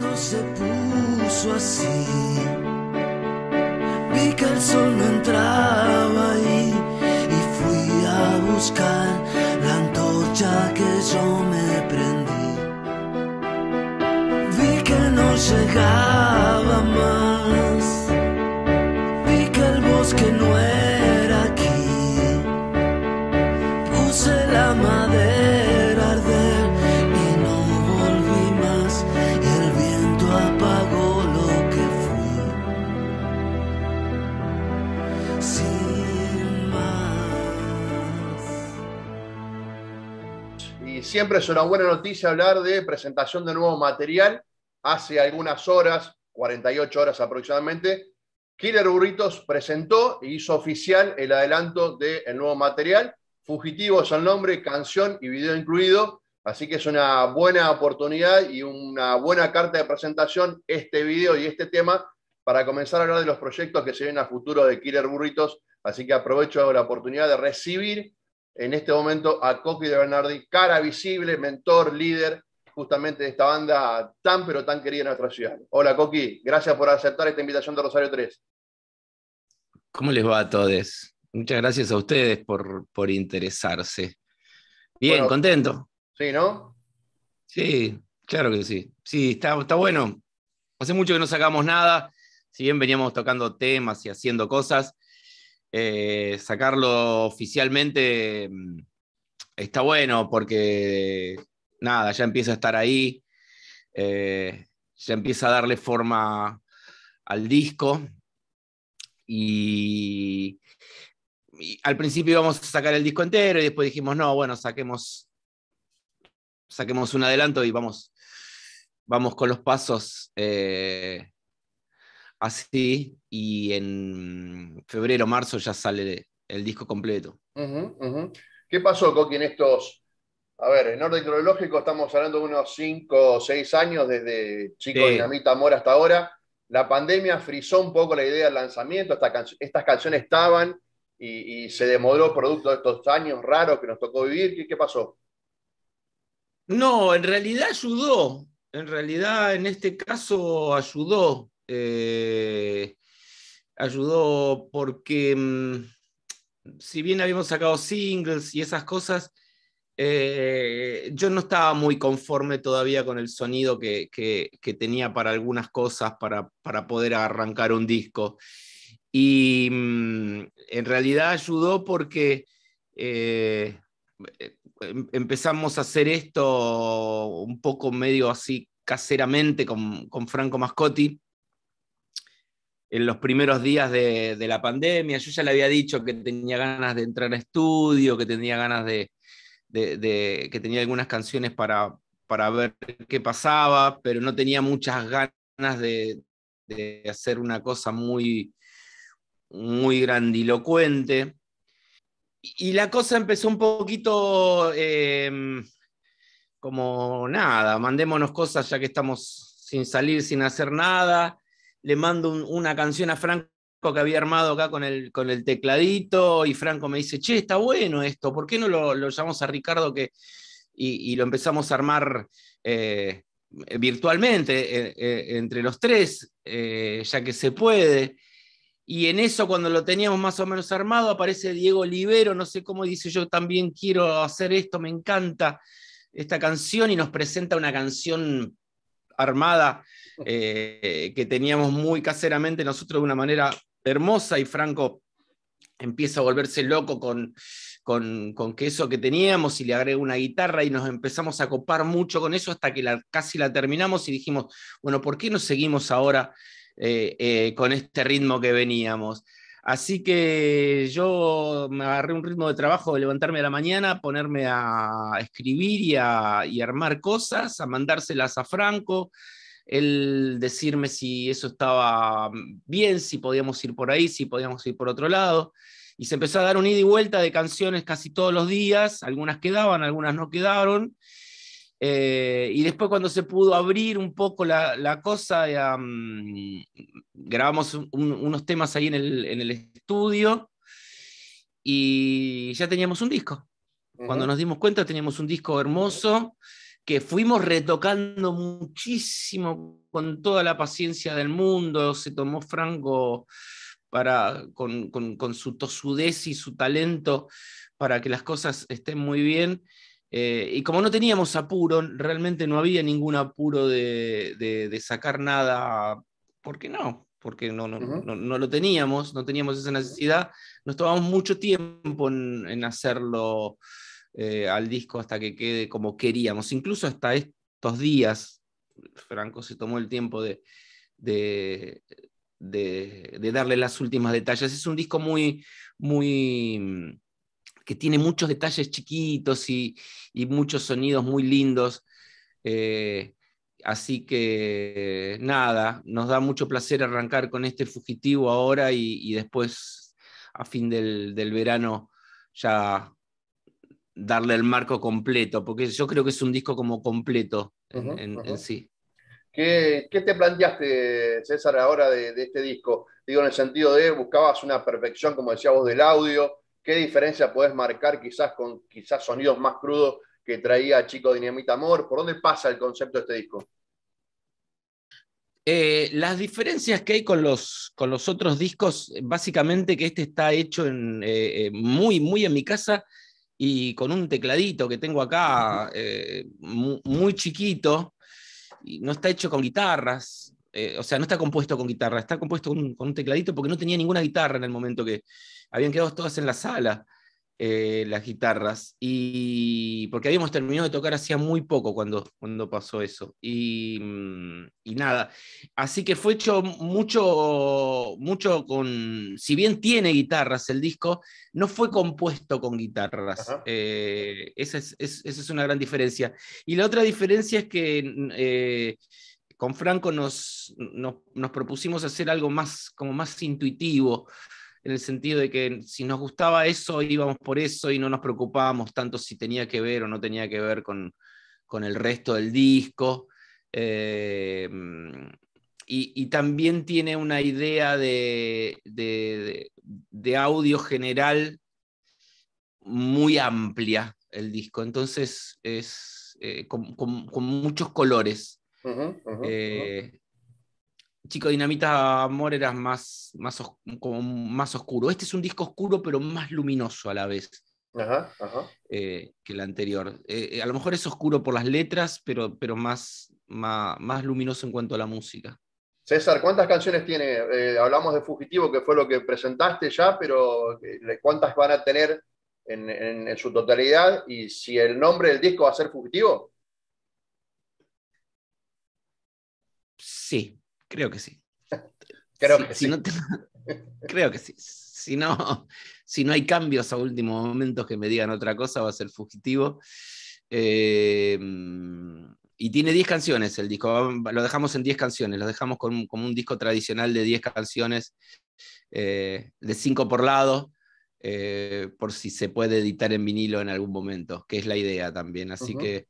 cuando se puso así, vi que el sol no entraba. siempre es una buena noticia hablar de presentación de nuevo material. Hace algunas horas, 48 horas aproximadamente, Killer Burritos presentó e hizo oficial el adelanto del nuevo material. Fugitivo es el nombre, canción y video incluido. Así que es una buena oportunidad y una buena carta de presentación este video y este tema para comenzar a hablar de los proyectos que se ven a futuro de Killer Burritos. Así que aprovecho la oportunidad de recibir en este momento a Coqui de Bernardi, cara visible, mentor, líder justamente de esta banda tan pero tan querida en nuestra ciudad. Hola Coqui, gracias por aceptar esta invitación de Rosario 3. ¿Cómo les va a todos? Muchas gracias a ustedes por, por interesarse. Bien, contento. Sí, ¿no? Sí, claro que sí. Sí, está, está bueno. Hace mucho que no sacamos nada, si bien veníamos tocando temas y haciendo cosas, eh, sacarlo oficialmente mm, está bueno porque, nada, ya empieza a estar ahí, eh, ya empieza a darle forma al disco. Y, al principio íbamos a sacar el disco entero y después dijimos, no, bueno, saquemos, saquemos un adelanto y vamos, vamos con los pasos. Eh, así y en febrero, marzo ya sale el disco completo. ¿Qué pasó, Coqui, en estos... A ver, en orden cronológico estamos hablando de unos 5 o 6 años desde Chico Dinamita Amor hasta ahora. La pandemia frizó un poco la idea del lanzamiento, estas canciones estaban y, se demoró producto de estos años raros que nos tocó vivir. qué pasó? No, en realidad ayudó. En realidad, en este caso, ayudó eh, ayudó porque mm, si bien habíamos sacado singles y esas cosas, eh, yo no estaba muy conforme todavía con el sonido que, tenía para algunas cosas, para, poder arrancar un disco. Y mm, en realidad ayudó porque eh, em, empezamos a hacer esto un poco medio así caseramente con, con Franco Mascotti en los primeros días de, la pandemia. Yo ya le había dicho que tenía ganas de entrar a estudio, que tenía ganas de, que tenía algunas canciones para, ver qué pasaba, pero no tenía muchas ganas de, hacer una cosa muy, muy grandilocuente. Y la cosa empezó un poquito em, como nada, mandémonos cosas ya que estamos sin salir, sin hacer nada le mando una canción a Franco que había armado acá con el, con el tecladito y Franco me dice, che, está bueno esto, ¿por qué no lo, llamamos a Ricardo que, y, lo empezamos a armar eh, virtualmente eh, eh, entre los tres, ya que se puede? Y en eso, cuando lo teníamos más o menos armado, aparece Diego Libero, no sé cómo, dice yo también quiero hacer esto, me encanta esta canción, y nos presenta una canción armada eh, que teníamos muy caseramente nosotros de una manera hermosa y Franco empieza a volverse loco con, con, con que eso que teníamos y le agrega una guitarra y nos empezamos a copar mucho con eso hasta que la, casi la terminamos y dijimos, bueno, ¿por qué no seguimos ahora eh, eh, con este ritmo que veníamos? Así que yo me agarré un ritmo de trabajo de levantarme a la mañana, ponerme a escribir y y armar cosas, a mandárselas a Franco, el decirme si eso estaba bien, si podíamos ir por ahí, si podíamos ir por otro lado. Y se empezó a dar un ida y vuelta de canciones casi todos los días, algunas quedaban, algunas no quedaron. Eh, y después cuando se pudo abrir un poco la, cosa, mm, grabamos unos temas ahí en el, estudio y ya teníamos un disco. Cuando nos dimos cuenta teníamos un disco hermoso que fuimos retocando muchísimo con toda la paciencia del mundo. Se tomó Franco para, con, su tosudez y su talento para que las cosas estén muy bien. Eh, y como no teníamos apuro, realmente no había ningún apuro de, sacar nada, porque no, porque no, no, no, no, lo teníamos, no teníamos esa necesidad, nos tomamos mucho tiempo en hacerlo eh, al disco hasta que quede como queríamos. Incluso hasta estos días, Franco se tomó el tiempo de, de, darle las últimas detalles. Es un disco muy, muy que tiene muchos detalles chiquitos y, muchos sonidos muy lindos. Eh, así que nada, nos da mucho placer arrancar con este fugitivo ahora y, después a fin del, del verano ya darle el marco completo, porque yo creo que es un disco como completo en, sí. ¿Qué, te planteaste, César, ahora de, este disco? Digo, en el sentido de, buscabas una perfección, como decías vos, del audio. ¿Qué diferencia podés marcar quizás con quizás sonidos más crudos que traía Chico Dinamita Amor? ¿Por dónde pasa el concepto de este disco? Eh, las diferencias que hay con los, con los otros discos, básicamente que este está hecho en, eh, eh, muy, muy en mi casa y con un tecladito que tengo acá eh, muy, chiquito, y no está hecho con guitarras, eh, o sea, no está compuesto con guitarras, está compuesto con con un, tecladito porque no tenía ninguna guitarra en el momento que habían quedado todas en la sala. Eh, las guitarras, y porque habíamos terminado de tocar hacía muy poco cuando, cuando pasó eso, mm, y, nada, así que fue hecho mucho, mucho con, si bien tiene guitarras el disco, no fue compuesto con guitarras, eh, esa, es, una gran diferencia. Y la otra diferencia es que... Mm, eh, con Franco nos, nos, propusimos hacer algo más, como más intuitivo, en el sentido de que si nos gustaba eso, íbamos por eso y no nos preocupábamos tanto si tenía que ver o no tenía que ver con, el resto del disco. Eh, y, también tiene una idea de, audio general muy amplia el disco. Entonces es eh, con, muchos colores. Eh, Chico Dinamita Amor era más, más, más oscuro. Este es un disco oscuro, pero más luminoso a la vez. Eh, que el anterior. Eh, eh, a lo mejor es oscuro por las letras, pero, pero más, más, luminoso en cuanto a la música. César, ¿cuántas canciones tiene? hablamos de Fugitivo, que fue lo que presentaste ya, pero ¿cuántas van a tener en su totalidad? ¿Y si el nombre del disco va a ser Fugitivo? Sí, Creo que sí. Creo que sí. Creo que sí. Si no, si no hay cambios a último momento que me digan otra cosa, va a ser fugitivo. Em, y tiene 10 canciones el disco. Lo dejamos en 10 canciones, lo dejamos como un disco tradicional de 10 canciones, eh, de 5 por lado. Eh, por si se puede editar en vinilo en algún momento, que es la idea también. Así que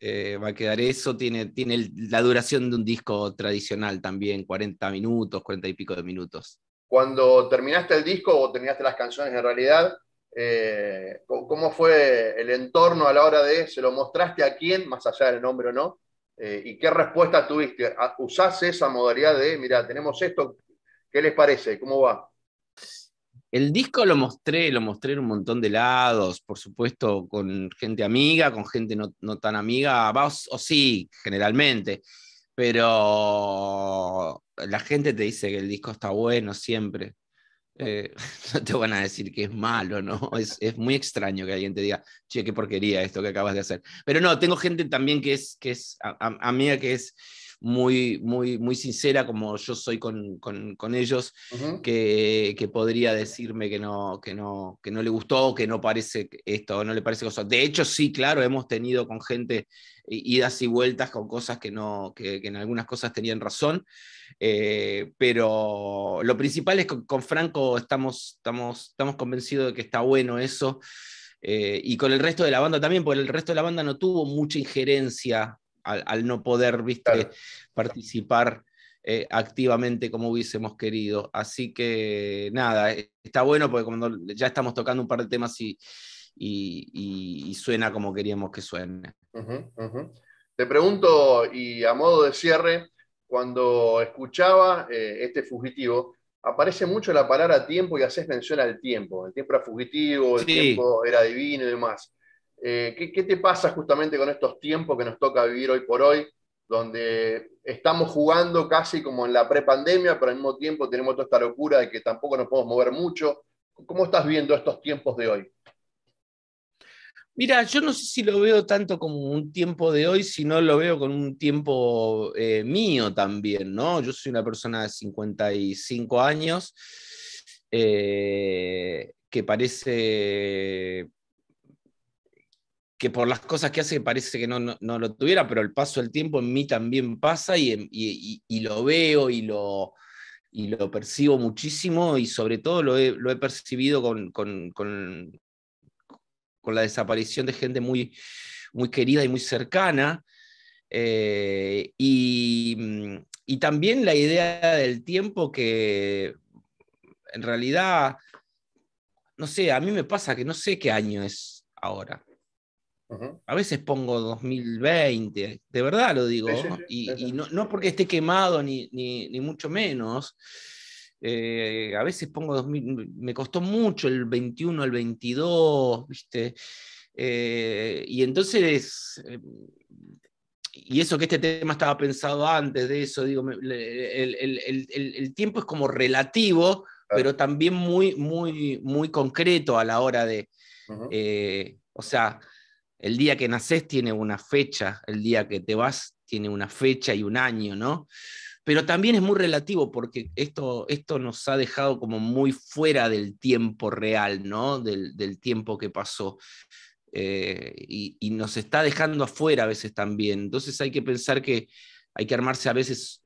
eh, va a quedar eso, tiene, tiene la duración de un disco tradicional también, 40 minutos, 40 y pico de minutos. Cuando terminaste el disco o terminaste las canciones en realidad, eh, ¿cómo fue el entorno a la hora de, se lo mostraste a quién, más allá del nombre o no? Eh, ¿Y qué respuesta tuviste? Ah, usaste esa modalidad de, mira, tenemos esto, ¿qué les parece? ¿Cómo va? El disco lo mostré, lo mostré en un montón de lados, por supuesto, con gente amiga, con gente no, tan amiga, o, sí, generalmente, pero la gente te dice que el disco está bueno siempre. Eh, no te van a decir que es malo, ¿no? Es, muy extraño que alguien te diga, che, qué porquería esto que acabas de hacer. Pero no, tengo gente también que es, que es amiga que es muy, muy, muy sincera como yo soy con, ellos, que, podría decirme que no, que, no, que no le gustó, que no parece esto, no le parece cosa. De hecho, sí, claro, hemos tenido con gente idas y vueltas con cosas que, no, que, en algunas cosas tenían razón, eh, pero lo principal es que con Franco estamos, estamos, estamos convencidos de que está bueno eso. Eh, y con el resto de la banda también, porque el resto de la banda no tuvo mucha injerencia al, no poder, viste, participar eh, activamente como hubiésemos querido. Así que nada, e, está bueno porque cuando ya estamos tocando un par de temas y, suena como queríamos que suene. Te pregunto, y a modo de cierre, cuando escuchaba eh, este fugitivo, aparece mucho la palabra tiempo y haces mención al tiempo. El tiempo era fugitivo, el tiempo era divino y demás. Eh, ¿qué, te pasa justamente con estos tiempos que nos toca vivir hoy por hoy, donde estamos jugando casi como en la prepandemia, pero al mismo tiempo tenemos toda esta locura de que tampoco nos podemos mover mucho? ¿Cómo estás viendo estos tiempos de hoy? Mira, yo no sé si lo veo tanto como un tiempo de hoy, sino lo veo con un tiempo eh, mío también, ¿no? Yo soy una persona de 55 años, eh, que parece que por las cosas que hace parece que no, lo tuviera, pero el paso del tiempo en mí también pasa y, lo veo y lo, y lo percibo muchísimo y sobre todo lo he, percibido con, la desaparición de gente muy, muy querida y muy cercana. Eh, mm, y también la idea del tiempo que en realidad, no sé, a mí me pasa que no sé qué año es ahora a veces pongo 2020, de verdad lo digo, y, no, porque esté quemado ni, mucho menos. Eh, a veces pongo 2000, me costó mucho el 21, el 22, ¿viste? Eh, y entonces, eh, y eso que este tema estaba pensado antes de eso, digo, el, tiempo es como relativo, pero también muy, muy, muy concreto a la hora de, o sea, el día que naces tiene una fecha, el día que te vas tiene una fecha y un año, ¿no? Pero también es muy relativo porque esto, esto nos ha dejado como muy fuera del tiempo real, ¿no? Del, tiempo que pasó. Eh, y, nos está dejando afuera a veces también. Entonces hay que pensar que hay que armarse a veces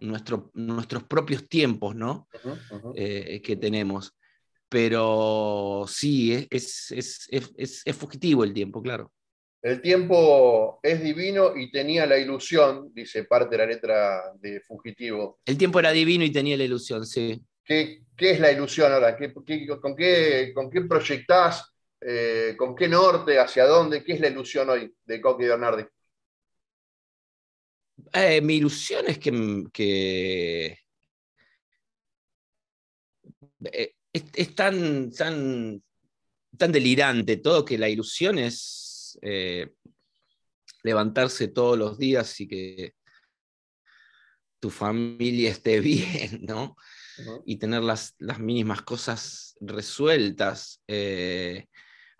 nuestros propios tiempos, ¿no? Eh, que tenemos pero sí, es, es, fugitivo el tiempo, claro. El tiempo es divino y tenía la ilusión, dice parte de la letra de Fugitivo. El tiempo era divino y tenía la ilusión, sí. ¿Qué, qué es la ilusión ahora? con, qué, ¿Con qué proyectás? Eh, ¿Con qué norte? ¿Hacia dónde? ¿Qué es la ilusión hoy de Coqui Bernardi? Eh, mi ilusión es que, que... Eh, es, tan, tan, tan delirante todo que la ilusión es eh, levantarse todos los días y que tu familia esté bien, ¿no? Y tener las, las, mínimas cosas resueltas. Eh,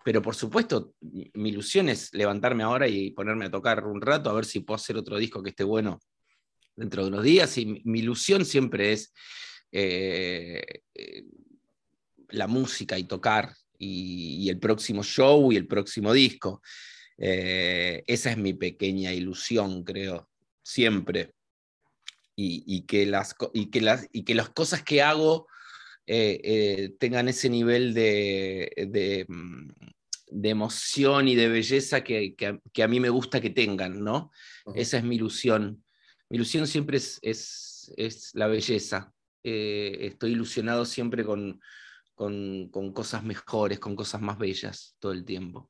pero por supuesto, mi ilusión es levantarme ahora y ponerme a tocar un rato, a ver si puedo hacer otro disco que esté bueno dentro de unos días. Y mi, ilusión siempre es eh, la música y tocar y, el próximo show y el próximo disco. Eh, esa es mi pequeña ilusión, creo, siempre. Y, que, las, que, las, y que las cosas que hago eh, eh, tengan ese nivel de, de, mm, emoción y de belleza que, a, mí me gusta que tengan, ¿no? Esa es mi ilusión. Mi ilusión siempre es, es la belleza. estoy ilusionado siempre con, con, cosas mejores, con cosas más bellas todo el tiempo.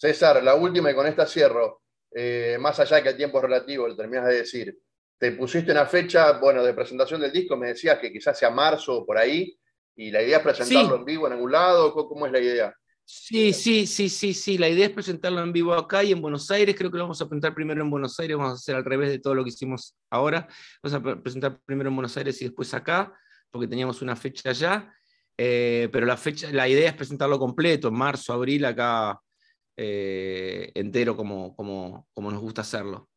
César, la última y con esta cierro. Eh, más allá que a tiempo relativo, lo terminas de decir. Te pusiste una fecha, bueno, de presentación del disco, me decías que quizás sea marzo o por ahí, y la idea es presentarlo en vivo en algún lado, ¿cómo es la idea? Sí, sí, sí, sí, sí, la idea es presentarlo en vivo acá y en Buenos Aires, creo que lo vamos a presentar primero en Buenos Aires, vamos a hacer al revés de todo lo que hicimos ahora, vamos a presentar primero en Buenos Aires y después acá, porque teníamos una fecha allá, eh, pero la, fecha, la idea es presentarlo completo, en marzo, abril, acá eh, entero, como, como, como nos gusta hacerlo.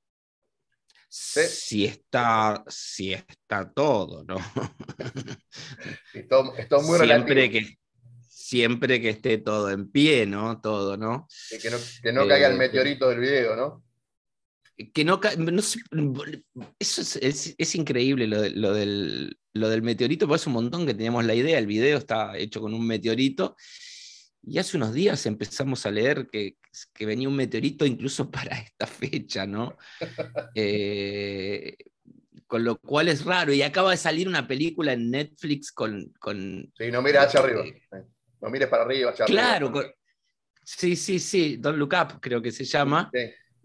Sí. Si, está, si está todo, ¿no? Esto, muy siempre que Siempre que esté todo en pie, ¿no? Todo, ¿no? que no, caiga el eh, meteorito del video, ¿no? que no, eso es, increíble lo, lo, del, meteorito, porque hace un montón que teníamos la idea, el video está hecho con un meteorito, y hace unos días empezamos a leer que, venía un meteorito incluso para esta fecha, ¿no? Eh, con lo cual es raro, y acaba de salir una película en Netflix con... sí, no mires hacia arriba, eh, no mires para arriba, claro, sí, sí, sí, Don't Look Up creo que se llama. Sí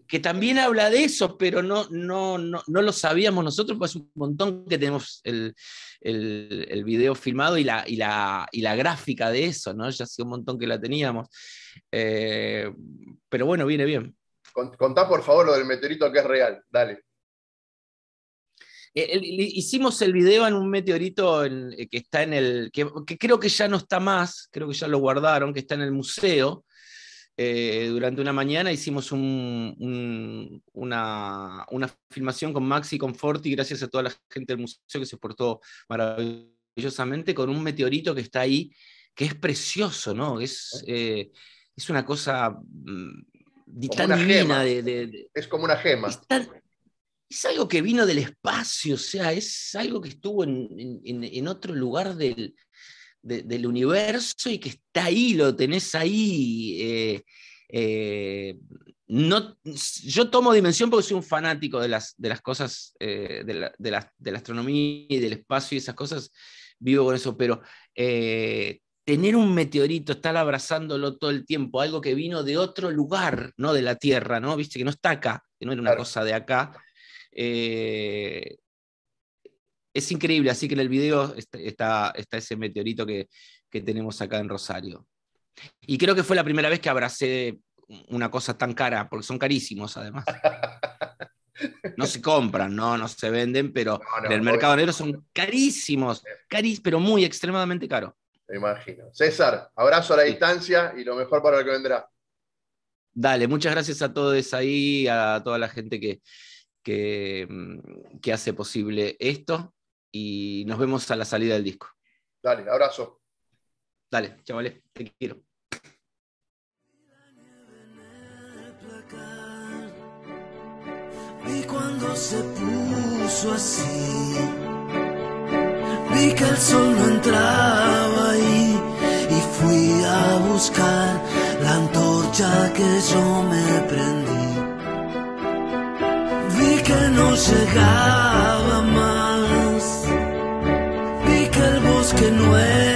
que también habla de eso, pero no, no, no, no lo sabíamos nosotros, pues un montón que tenemos el, el, video filmado y la, y, la, y la, gráfica de eso, ¿no? Ya hace un montón que la teníamos. Eh, pero bueno, viene bien. Contá por favor lo del meteorito que es real, dale. Eh, hicimos el video en un meteorito eh, que está en el, que creo que ya no está más, creo que ya lo guardaron, que está en el museo eh, durante una mañana hicimos una, filmación con Maxi con Forti, gracias a toda la gente del museo que se portó maravillosamente, con un meteorito que está ahí, que es precioso, ¿no? Es, eh, es una cosa mm, tan es como una gema. Es, algo que vino del espacio, o sea, es algo que estuvo en otro lugar del, del universo y que está ahí, lo tenés ahí. Eh, eh, no, yo tomo dimensión porque soy un fanático de las, de las cosas, eh, de, la, astronomía y del espacio y esas cosas, vivo con eso, pero tener un meteorito, estar abrazándolo todo el tiempo, algo que vino de otro lugar, no de la Tierra, ¿no? Viste que no está acá, que no era una cosa de acá es increíble, así que en el video este, está, está ese meteorito que, tenemos acá en Rosario. Y creo que fue la primera vez que abracé una cosa tan cara, porque son carísimos además. No se compran, no, no se venden, pero en el mercado negro son carísimos, pero muy extremadamente caro. Me imagino. César, abrazo a la distancia y lo mejor para lo que vendrá. Dale, muchas gracias a todos ahí, a toda la gente que, que, mm, que hace posible esto y nos vemos a la salida del disco. Dale, abrazo. Dale, chavales, te quiero. y cuando se puso así, vi que el sol no entraba ahí y fui a buscar la antorcha que yo me prendí. Vi que no llegaba más Can not wait.